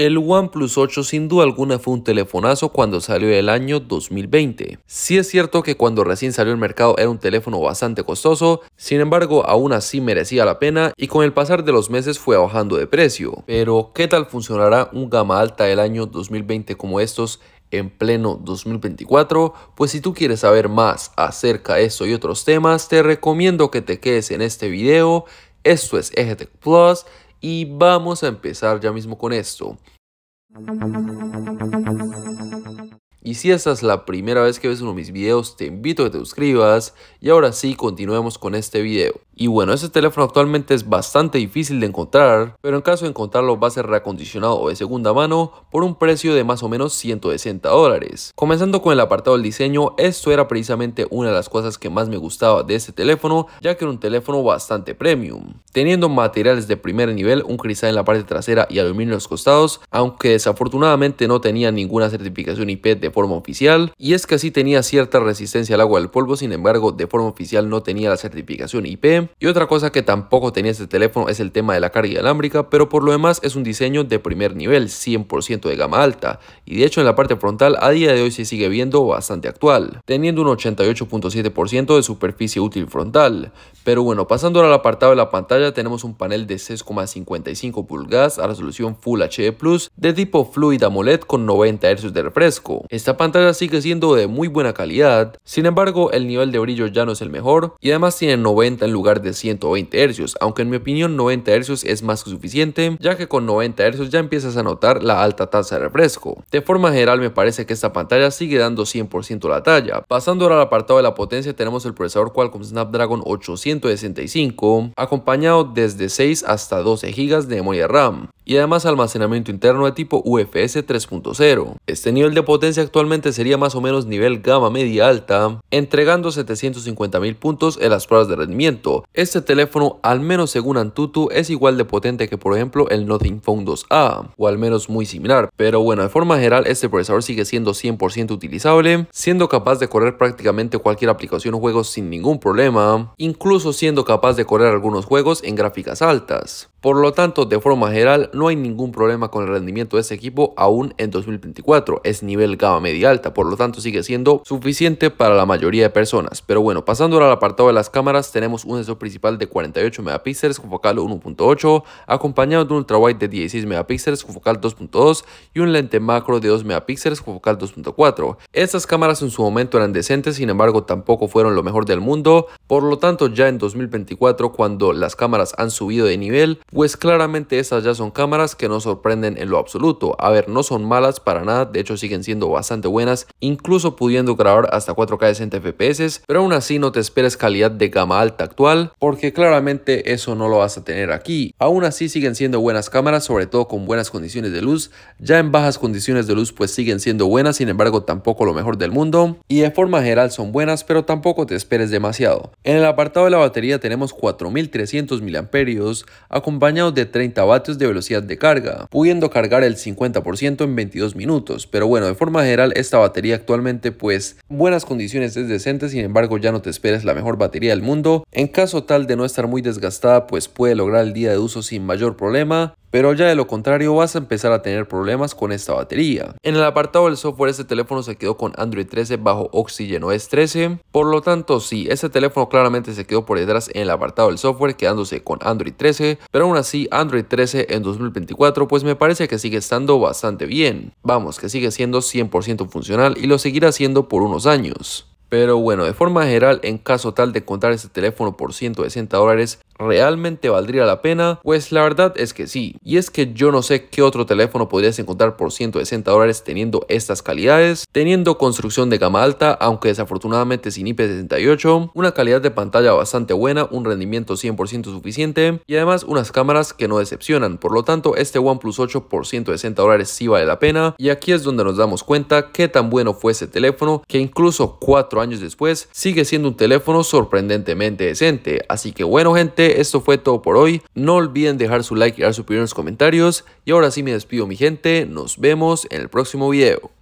El OnePlus 8 sin duda alguna fue un telefonazo cuando salió el año 2020. Si es cierto que cuando recién salió al mercado era un teléfono bastante costoso, sin embargo aún así merecía la pena y con el pasar de los meses fue bajando de precio. Pero ¿qué tal funcionará un gama alta del año 2020 como estos en pleno 2024, pues si tú quieres saber más acerca de esto y otros temas, te recomiendo que te quedes en este video. Esto es EGTEC+. Plus y vamos a empezar ya mismo con esto. Y si esta es la primera vez que ves uno de mis videos, te invito a que te suscribas y ahora sí continuemos con este video. Y bueno, este teléfono actualmente es bastante difícil de encontrar, pero en caso de encontrarlo va a ser reacondicionado o de segunda mano por un precio de más o menos 160 dólares. Comenzando con el apartado del diseño, esto era precisamente una de las cosas que más me gustaba de este teléfono, ya que era un teléfono bastante premium. Teniendo materiales de primer nivel, un cristal en la parte trasera y aluminio en los costados, aunque desafortunadamente no tenía ninguna certificación IP de forma oficial, y es que así tenía cierta resistencia al agua del polvo, sin embargo de forma oficial no tenía la certificación IP, y otra cosa que tampoco tenía este teléfono es el tema de la carga inalámbrica, pero por lo demás es un diseño de primer nivel, 100% de gama alta, y de hecho en la parte frontal a día de hoy se sigue viendo bastante actual, teniendo un 88.7% de superficie útil frontal. Pero bueno, pasando al apartado de la pantalla tenemos un panel de 6,55 pulgadas a resolución Full HD+, Plus de tipo Fluid AMOLED con 90 Hz de refresco. Esta pantalla sigue siendo de muy buena calidad, sin embargo el nivel de brillo ya no es el mejor, y además tiene 90 en lugar de 120 Hz, aunque en mi opinión 90 Hz es más que suficiente, ya que con 90 Hz ya empiezas a notar la alta tasa de refresco. De forma general me parece que esta pantalla sigue dando 100% la talla. Pasando ahora al apartado de la potencia tenemos el procesador Qualcomm Snapdragon 865, acompañado desde 6 hasta 12 GB de memoria RAM y además almacenamiento interno de tipo UFS 3.0. Este nivel de potencia actualmente sería más o menos nivel gama media alta, entregando 750.000 puntos en las pruebas de rendimiento. Este teléfono, al menos según Antutu, es igual de potente que por ejemplo el Nothing Phone 2A, o al menos muy similar, pero bueno, de forma general este procesador sigue siendo 100% utilizable, siendo capaz de correr prácticamente cualquier aplicación o juego sin ningún problema, incluso siendo capaz de correr algunos juegos en gráficas altas. Por lo tanto, de forma general, no hay ningún problema con el rendimiento de ese equipo aún en 2024. Es nivel gama media alta, por lo tanto sigue siendo suficiente para la mayoría de personas. Pero bueno, pasando al apartado de las cámaras, tenemos un sensor principal de 48 megapíxeles con focal 1.8, acompañado de un ultrawide de 16 megapíxeles con focal 2.2 y un lente macro de 2 megapíxeles con focal 2.4. Estas cámaras en su momento eran decentes, sin embargo tampoco fueron lo mejor del mundo, por lo tanto ya en 2024 cuando las cámaras han subido de nivel, pues claramente esas ya son cámaras que no sorprenden en lo absoluto. A ver, no son malas para nada, de hecho siguen siendo bastante buenas, incluso pudiendo grabar hasta 4K de 60 FPS, pero aún así no te esperes calidad de gama alta actual, porque claramente eso no lo vas a tener aquí. Aún así siguen siendo buenas cámaras, sobre todo con buenas condiciones de luz. Ya en bajas condiciones de luz pues siguen siendo buenas, sin embargo tampoco lo mejor del mundo. Y de forma general son buenas, pero tampoco te esperes demasiado. En el apartado de la batería tenemos 4300 mAh acompañados de 30 vatios de velocidad de carga, pudiendo cargar el 50% en 22 minutos. Pero bueno, de forma general esta batería actualmente pues buenas condiciones es decente, sin embargo ya no te esperes la mejor batería del mundo. En caso tal de no estar muy desgastada pues puede lograr el día de uso sin mayor problema pero ya de lo contrario vas a empezar a tener problemas con esta batería. En el apartado del software este teléfono se quedó con Android 13 bajo Oxygen OS 13, por lo tanto sí, este teléfono claramente se quedó por detrás en el apartado del software quedándose con Android 13, pero aún así Android 13 en 2024 pues me parece que sigue estando bastante bien, vamos que sigue siendo 100% funcional y lo seguirá siendo por unos años. Pero bueno, de forma general, en caso tal de encontrar este teléfono por 160 dólares, ¿Realmente valdría la pena? Pues la verdad es que sí. Y es que yo no sé qué otro teléfono podrías encontrar por 160 dólares teniendo estas calidades, teniendo construcción de gama alta, aunque desafortunadamente sin IP68, una calidad de pantalla bastante buena, un rendimiento 100% suficiente y además unas cámaras que no decepcionan. Por lo tanto, este OnePlus 8 por 160 dólares sí vale la pena y aquí es donde nos damos cuenta qué tan bueno fue ese teléfono que incluso 4 años después sigue siendo un teléfono sorprendentemente decente. Así que bueno gente, esto fue todo por hoy. No olviden dejar su like y dar su opinión en los comentarios. Y ahora sí me despido mi gente, nos vemos en el próximo video.